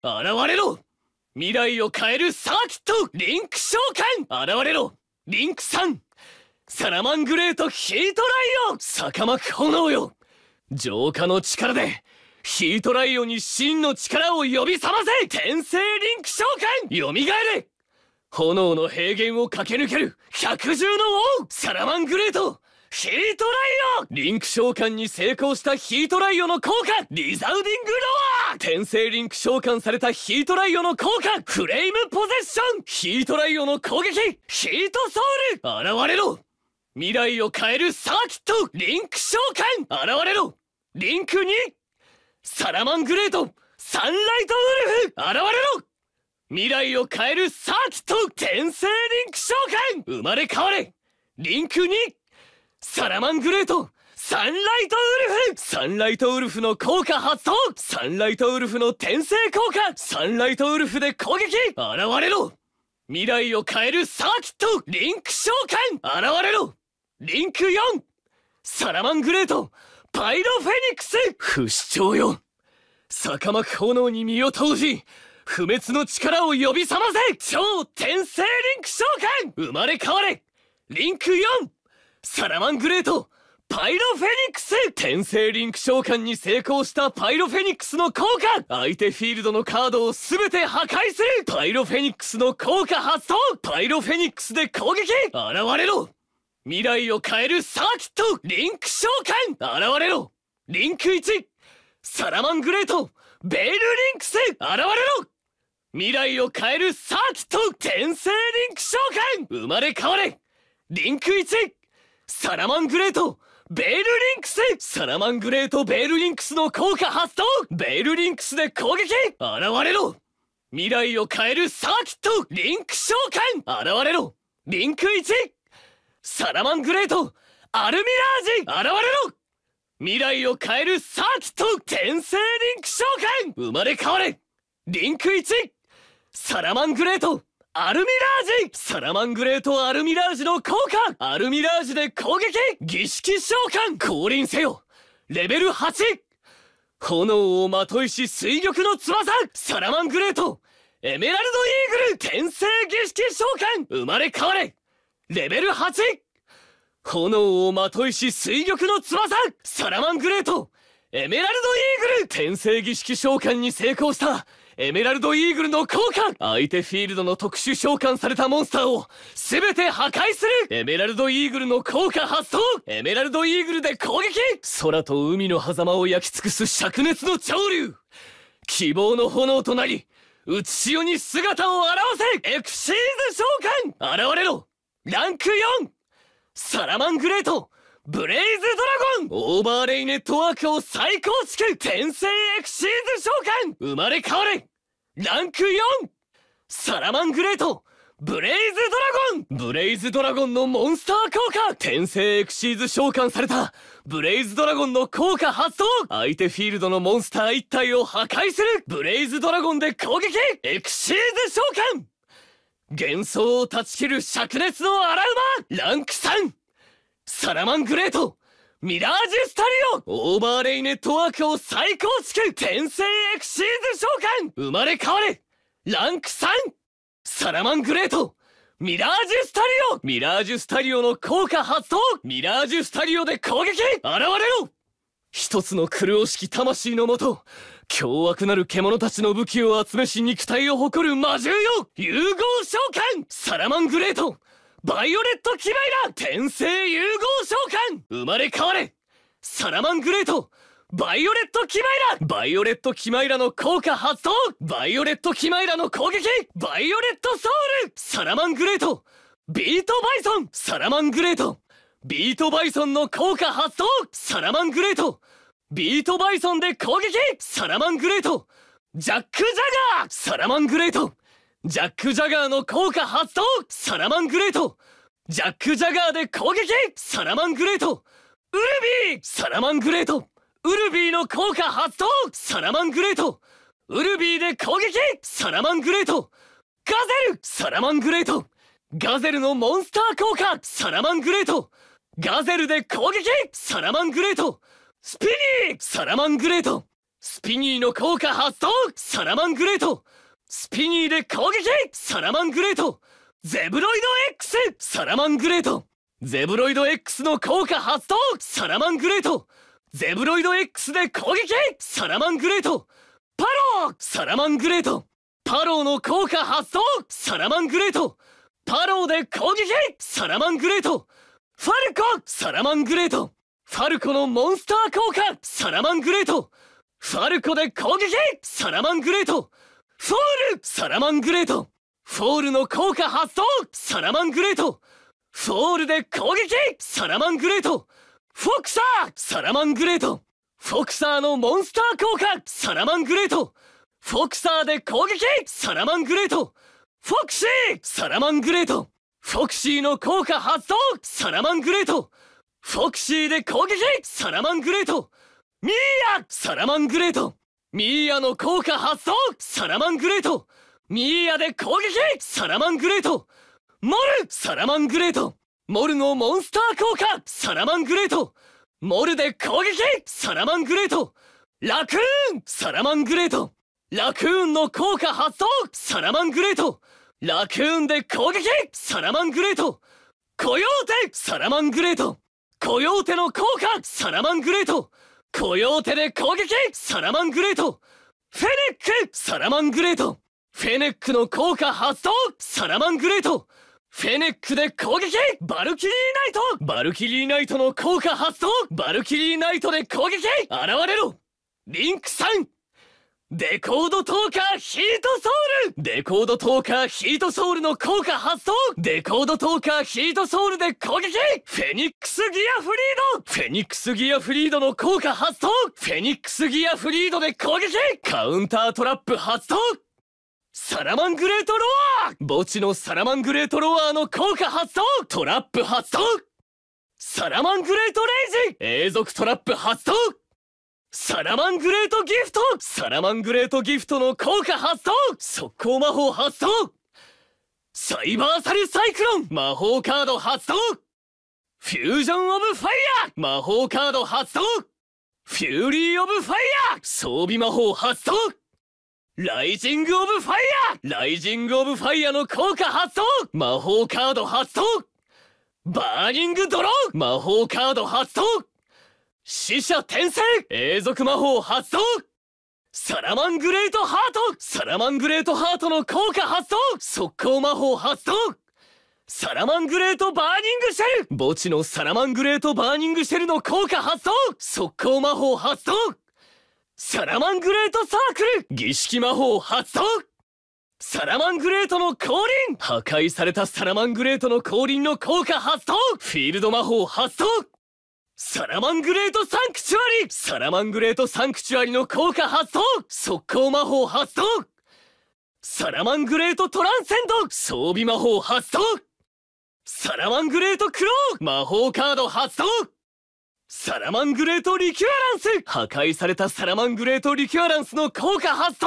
現れろ未来を変えるサーキットリンク召喚現れろリンクさんサラマングレートヒートライオン逆巻炎よ浄化の力でヒートライオンに真の力を呼び覚ませ天聖リンク召喚蘇れ炎の平原を駆け抜ける百獣の王サラマングレートヒートライオリンク召喚に成功したヒートライオの効果リザウディングロア転生リンク召喚されたヒートライオの効果フレームポゼッションヒートライオの攻撃ヒートソウル現れろ未来を変えるサーキットリンク召喚現れろリンク2サラマングレートサンライトウルフ現れろ未来を変えるサーキット転生リンク召喚生まれ変われリンク2サラマングレートサンライトウルフサンライトウルフの効果発動サンライトウルフの転生効果サンライトウルフで攻撃現れろ未来を変えるサーキットリンク召喚現れろリンク 4! サラマングレートパイロフェニックス不死鳥よ坂巻炎に身を投じ不滅の力を呼び覚ませ超転生リンク召喚生まれ変われリンク 4! サラマングレートパイロフェニックス転生リンク召喚に成功したパイロフェニックスの効果相手フィールドのカードを全て破壊するパイロフェニックスの効果発動パイロフェニックスで攻撃現れろ未来を変えるサーキットリンク召喚現れろリンク1サラマングレートベールリンクス現れろ未来を変えるサーキット転生リンク召喚生まれ変われリンク1サラマングレートベールリンクスサラマングレートベールリンクスの効果発動ベールリンクスで攻撃現れろ未来を変えるサーキットリンク召喚現れろリンク1サラマングレートアルミラージ現れろ未来を変えるサーキット転生リンク召喚生まれ変われリンク1サラマングレートアルミラージサラマングレートアルミラージの効果アルミラージで攻撃儀式召喚降臨せよレベル 8! 炎をまといし水玉の翼サラマングレートエメラルドイーグル転生儀式召喚生まれ変われレベル 8! 炎をまといし水玉の翼サラマングレートエメラルドイーグル転生儀式召喚に成功したエメラルドイーグルの交換相手フィールドの特殊召喚されたモンスターを全て破壊するエメラルドイーグルの効果発動エメラルドイーグルで攻撃空と海の狭間を焼き尽くす灼熱の潮流希望の炎となり内潮に姿を現せエクシーズ召喚現れろランク4サラマングレートブレイズドラゴンオーバーレイネットワークを再構築転生エクシーズ召喚生まれ変われランク 4! サラマングレートブレイズドラゴンブレイズドラゴンのモンスター効果転生エクシーズ召喚されたブレイズドラゴンの効果発動相手フィールドのモンスター1体を破壊するブレイズドラゴンで攻撃エクシーズ召喚幻想を断ち切る灼熱のアラウランク 3! サラマングレートミラージュスタリオオーバーレイネットワークを再構築天生エクシーズ召喚生まれ変われランク 3! サラマングレートミラージュスタリオミラージュスタリオの効果発動ミラージュスタリオで攻撃現れろ一つの狂おしき魂のもと、凶悪なる獣たちの武器を集めし肉体を誇る魔獣よ融合召喚サラマングレートバイオレットキマイラ天性融合召喚生まれ変われサラマングレートバイオレットキマイラバイオレットキマイラの効果発動バイオレットキマイラの攻撃バイオレットソウルサラマングレートビートバイソンサラマングレートビートバイソンの効果発動サラマングレートビートバイソンで攻撃サラマングレートジャック・ジャガーサラマングレートジャック・ジャガーの効果発動サラマングレートジャック・ジャガーで攻撃サラマングレートウルビーサラマングレートウルビーの効果発動サラマングレートウルビーで攻撃サラマングレートガゼルサラマングレートガゼルのモンスター効果サラマングレートガゼルで攻撃サラマングレートスピニーサラマングレートスピニーの効果発動サラマングレートスピニーで攻撃サラマングレートゼブロイド X サラマングレートゼブロイド X の効果発動サラマングレートゼブロイド X で攻撃サラマングレートパローサラマングレートパローの効果発動サラマングレートパローで攻撃サラマングレートファルコサラマングレートファルコのモンスター効果サラマングレートファルコで攻撃サラマングレートフォールサラマングレートフォールの効果発動サラマングレートフォールで攻撃サラマングレートフォクサーサラマングレートフォクサーのモンスター効果サラマングレートフォクサーで攻撃サラマングレートフォクシーサラマングレートフォクシーの効果発動サラマングレートフォクシーで攻撃サラマングレートミーアサラマングレートミーアの効果発動サラマングレートミーアで攻撃サラマングレートモルサラマングレートモルのモンスター効果サラマングレートモルで攻撃サラマングレートラクーンサラマングレートラクーンの効果発動サラマングレートラクーンで攻撃サラマングレートコヨーテサラマングレートコヨーテの効果サラマングレートコヨーテで攻撃サラマングレートフェネックサラマングレートフェネックの効果発動サラマングレートフェネックで攻撃バルキリーナイトバルキリーナイトの効果発動バルキリーナイトで攻撃現れろリンクさんデコードトーカーヒートソウルデコードトーカーヒートソウルの効果発動デコードトーカーヒートソウルで攻撃フェニックスギアフリードフェニックスギアフリードの効果発動フェニックスギアフリードで攻撃カウンタートラップ発動サラマングレートロワー墓地のサラマングレートロワーの効果発動トラップ発動サラマングレートレイジ永続トラップ発動サラマングレートギフトサラマングレートギフトの効果発動速攻魔法発動サイバーサルサイクロン魔法カード発動フュージョンオブファイヤー魔法カード発動フューリーオブファイヤー装備魔法発動ライジングオブファイヤーライジングオブファイヤーの効果発動魔法カード発動バーニングドロー魔法カード発動死者転生永続魔法発動サラマングレートハートサラマングレートハートの効果発動速攻魔法発動サラマングレートバーニングシェル墓地のサラマングレートバーニングシェルの効果発動速攻魔法発動サラマングレートサークル儀式魔法発動サラマングレートの降臨破壊されたサラマングレートの降臨の効果発動フィールド魔法発動サラマングレートサンクチュアリサラマングレートサンクチュアリの効果発動速攻魔法発動サラマングレートトランセンド装備魔法発動サラマングレートクロー魔法カード発動サラマングレートリキュアランス破壊されたサラマングレートリキュアランスの効果発動